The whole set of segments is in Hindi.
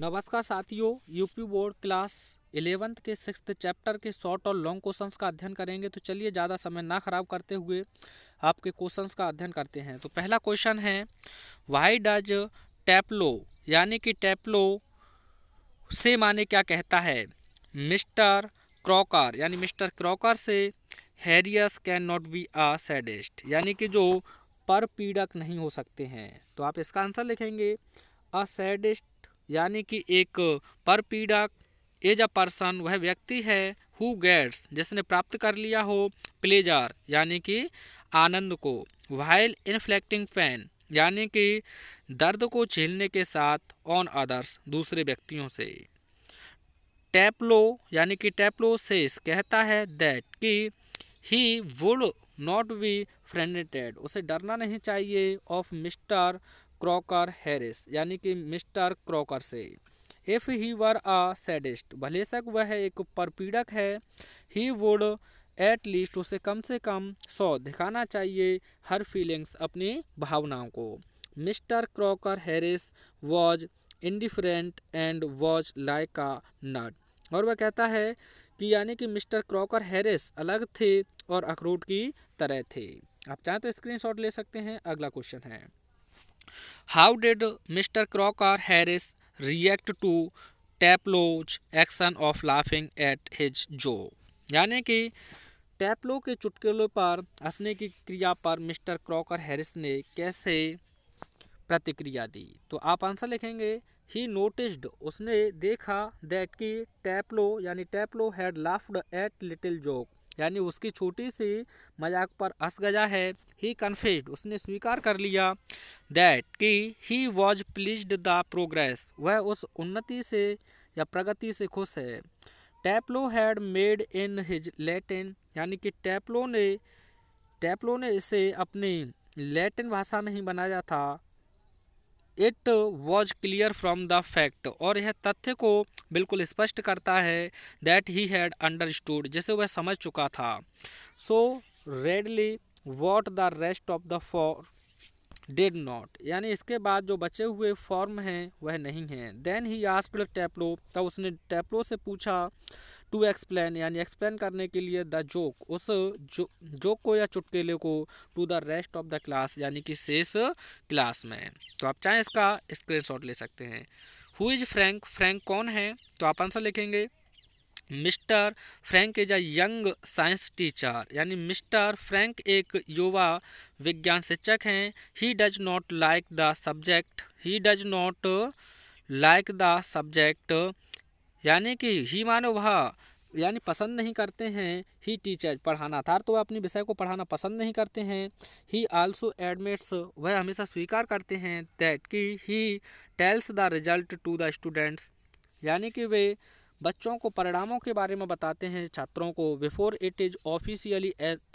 नमस्कार साथियों यूपी बोर्ड क्लास इलेवंथ के सिक्स चैप्टर के शॉर्ट और लॉन्ग क्वेश्चंस का अध्ययन करेंगे तो चलिए ज़्यादा समय ना खराब करते हुए आपके क्वेश्चंस का अध्ययन करते हैं तो पहला क्वेश्चन है वाई डज टैपलो यानी कि टैपलो से माने क्या कहता है मिस्टर क्रॉकर यानी मिस्टर क्रॉकर से Harris can not be a sadist यानी कि जो पर पीड़क नहीं हो सकते हैं तो आप इसका आंसर लिखेंगे अ सैडेस्ट यानी कि एक पर पीड़क एज अ पर्सन वह व्यक्ति है हु गेट्स जिसने प्राप्त कर लिया हो प्लेजर यानी कि आनंद को वाइल इन्फ्लेक्टिंग पेन यानी कि दर्द को झेलने के साथ ऑन अदर्स दूसरे व्यक्तियों से टैपलो यानी कि टैपलो सेस कहता है दैट कि he would not be frightened उसे डरना नहीं चाहिए ऑफ मिस्टर क्रॉकर हैरिस यानी कि मिस्टर क्रॉकर से if he were a sadist भले सक वह एक परपीड़क है ही वुड एट लीस्ट उसे कम से कम सौ दिखाना चाहिए हर फीलिंग्स अपनी भावनाओं को mister Crocker Harris was indifferent and was like a nut और वह कहता है कि यानी कि मिस्टर क्रॉकर हैरिस अलग थे और अखरूट की तरह थे आप चाहें तो स्क्रीनशॉट ले सकते हैं अगला क्वेश्चन है did mister Crocker Harris react to Taplow's action of laughing at his joke यानी कि टैपलो के चुटकुले पर हंसने की क्रिया पर मिस्टर क्रॉकर हैरिस ने कैसे प्रतिक्रिया दी तो आप आंसर लिखेंगे ही नोटिस्ड उसने देखा दैट कि टैपलो यानी Taplow had laughed at little joke यानी उसकी छोटी सी मजाक पर अस गजा है ही कन्फेस्ड उसने स्वीकार कर लिया दैट कि he was pleased the progress वह उस उन्नति से या प्रगति से खुश है Taplow had made in his Latin यानी कि टैपलो ने टैपलो ने इसे अपनी लेटिन भाषा में ही बनाया था it was clear from the fact और यह तथ्य को बिल्कुल स्पष्ट करता है दैट ही हैड अंडरस्टूड जैसे वह समझ चुका था so readily what the rest of the form did not यानी इसके बाद जो बचे हुए फॉर्म हैं वह नहीं हैं देन ही आस्पिल टेप्लो तब उसने टेप्लो से पूछा टू एक्सप्लेन यानी एक्सप्लेन करने के लिए द जोक उस जो जोक को या चुटकेले को to the rest of the class यानी कि शेष क्लास में तो आप चाहें इसका स्क्रीन ले सकते हैं हु इज़ फ्रैंक फ्रैंक कौन है तो आप आंसर लिखेंगे mister Frank is a young science teacher यानी मिस्टर फ्रैंक एक युवा विज्ञान शिक्षक हैं he does not like the subject he does not like the subject यानी कि ही मानो वह यानी पसंद नहीं करते हैं ही टीचर पढ़ाना था तो वह अपने विषय को पढ़ाना पसंद नहीं करते हैं ही आल्सो एडमिट्स वह हमेशा स्वीकार करते हैं दैट कि he tells the result to the students यानी कि वे बच्चों को परिणामों के बारे में बताते हैं छात्रों को before it is officially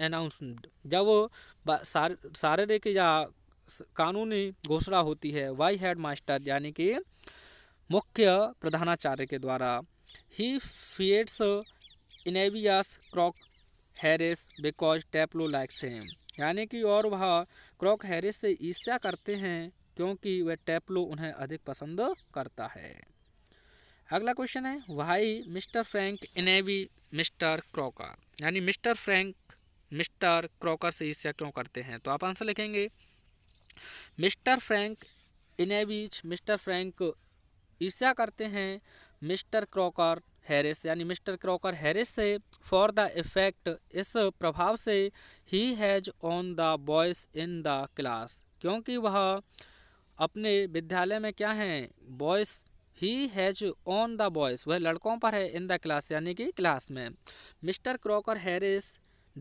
announced जब शारीरिक या कानूनी घोषणा होती है वाई हेड मास्टर यानी कि मुख्य प्रधानाचार्य के द्वारा ही feels envious Crocker Harris because Taplow likes same यानी कि और वह क्रॉक हैरिस से ईर्ष्या करते हैं क्योंकि वह टेप्लो उन्हें अधिक पसंद करता है अगला क्वेश्चन है why mister Frank envy mister Crocker यानी मिस्टर फ्रैंक मिस्टर क्रॉकर से ईर्ष्या क्यों करते हैं तो आप आंसर लिखेंगे mister Frank envies mister Frank ईर्ष्या करते हैं मिस्टर क्रॉकर हैरिस यानी मिस्टर क्रॉकर हैरिस से फॉर द इफेक्ट इस प्रभाव से he has on the boys in the class क्योंकि वह अपने विद्यालय में क्या हैं boys he has on the boys वह लड़कों पर है इन द क्लास यानी कि क्लास में mister Crocker Harris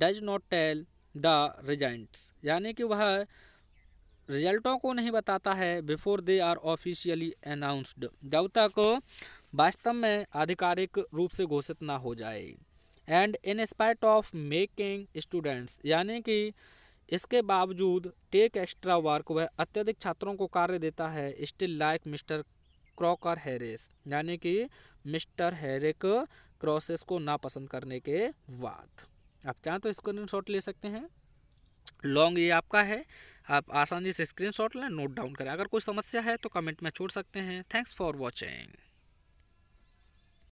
does not tell the results यानी कि वह रिजल्टों को नहीं बताता है before they are officially announced जब तक वास्तव में आधिकारिक रूप से घोषित ना हो जाए and in spite of making students यानी कि इसके बावजूद टेक एक्स्ट्रा वर्क वह अत्यधिक छात्रों को कार्य देता है still like mister Crocker Harris यानी कि मिस्टर हैरिक क्रॉसेस को नापसंद करने के बाद आप चाहें तो स्क्रीन शॉट ले सकते हैं लॉन्ग ये आपका है आप आसानी से स्क्रीन शॉट लें नोट डाउन करें अगर कोई समस्या है तो कमेंट में छोड़ सकते हैं थैंक्स फॉर वॉचिंग